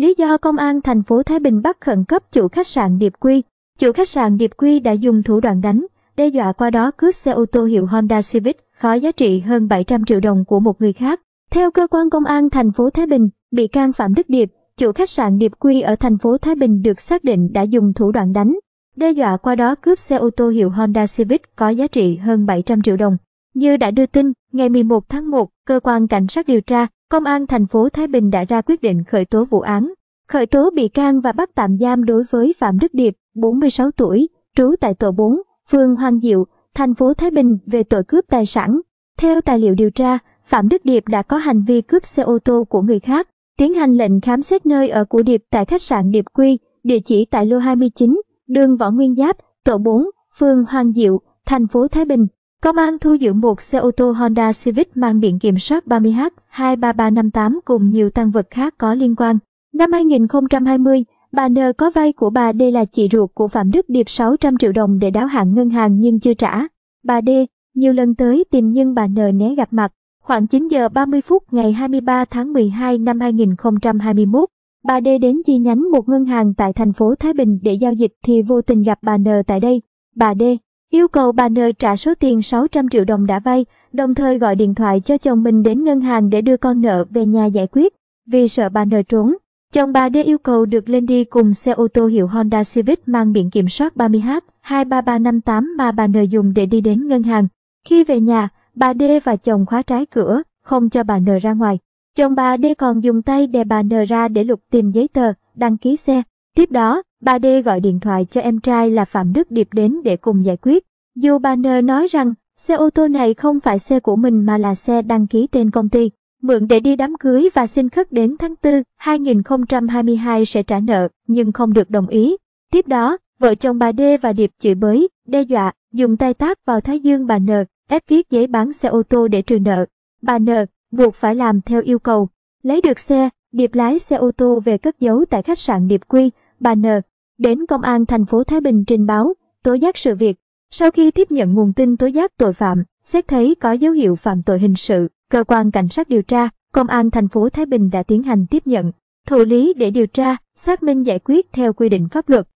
Lý do công an thành phố Thái Bình bắt khẩn cấp chủ khách sạn Điệp Quy, chủ khách sạn Điệp Quy đã dùng thủ đoạn đánh, đe dọa qua đó cướp xe ô tô hiệu Honda Civic có giá trị hơn 700 triệu đồng của một người khác. Theo cơ quan công an thành phố Thái Bình, bị can Phạm Đức Điệp, chủ khách sạn Điệp Quy ở thành phố Thái Bình được xác định đã dùng thủ đoạn đánh, đe dọa qua đó cướp xe ô tô hiệu Honda Civic có giá trị hơn 700 triệu đồng. Như đã đưa tin, ngày 11 tháng 1, cơ quan cảnh sát điều tra Công an thành phố Thái Bình đã ra quyết định khởi tố vụ án, khởi tố bị can và bắt tạm giam đối với Phạm Đức Điệp, 46 tuổi, trú tại tổ 4, phường Hoàng Diệu, thành phố Thái Bình về tội cướp tài sản. Theo tài liệu điều tra, Phạm Đức Điệp đã có hành vi cướp xe ô tô của người khác, tiến hành lệnh khám xét nơi ở của Điệp tại khách sạn Điệp Quy, địa chỉ tại lô 29, đường Võ Nguyên Giáp, tổ 4, phường Hoàng Diệu, thành phố Thái Bình. Công an thu giữ một xe ô tô Honda Civic mang biển kiểm soát 30H23358 cùng nhiều tăng vật khác có liên quan. Năm 2020, bà N có vay của bà D là chị ruột của Phạm Đức Điệp 600 triệu đồng để đáo hạn ngân hàng nhưng chưa trả. Bà D nhiều lần tới tìm nhưng bà N né gặp mặt. Khoảng 9 giờ 30 phút ngày 23 tháng 12 năm 2021, bà D đến chi nhánh một ngân hàng tại thành phố Thái Bình để giao dịch thì vô tình gặp bà N tại đây. Bà D yêu cầu bà N trả số tiền 600 triệu đồng đã vay, đồng thời gọi điện thoại cho chồng mình đến ngân hàng để đưa con nợ về nhà giải quyết, vì sợ bà N trốn. Chồng bà D yêu cầu được lên đi cùng xe ô tô hiệu Honda Civic mang biển kiểm soát 30H23358 mà bà N dùng để đi đến ngân hàng. Khi về nhà, bà D và chồng khóa trái cửa, không cho bà N ra ngoài. Chồng bà D còn dùng tay đè bà N ra để lục tìm giấy tờ, đăng ký xe. Tiếp đó, bà D gọi điện thoại cho em trai là Phạm Đức Điệp đến để cùng giải quyết. Dù bà N nói rằng xe ô tô này không phải xe của mình mà là xe đăng ký tên công ty, mượn để đi đám cưới và xin khất đến tháng 4, 2022 sẽ trả nợ, nhưng không được đồng ý. Tiếp đó, vợ chồng bà D và Điệp chửi bới, đe dọa, dùng tay tác vào thái dương bà N, ép viết giấy bán xe ô tô để trừ nợ. Bà N buộc phải làm theo yêu cầu. Lấy được xe, Điệp lái xe ô tô về cất giấu tại khách sạn Điệp Quy, bà N. Đến công an thành phố Thái Bình trình báo, tố giác sự việc. Sau khi tiếp nhận nguồn tin tố giác tội phạm, xét thấy có dấu hiệu phạm tội hình sự, cơ quan cảnh sát điều tra, công an thành phố Thái Bình đã tiến hành tiếp nhận, thụ lý để điều tra, xác minh giải quyết theo quy định pháp luật.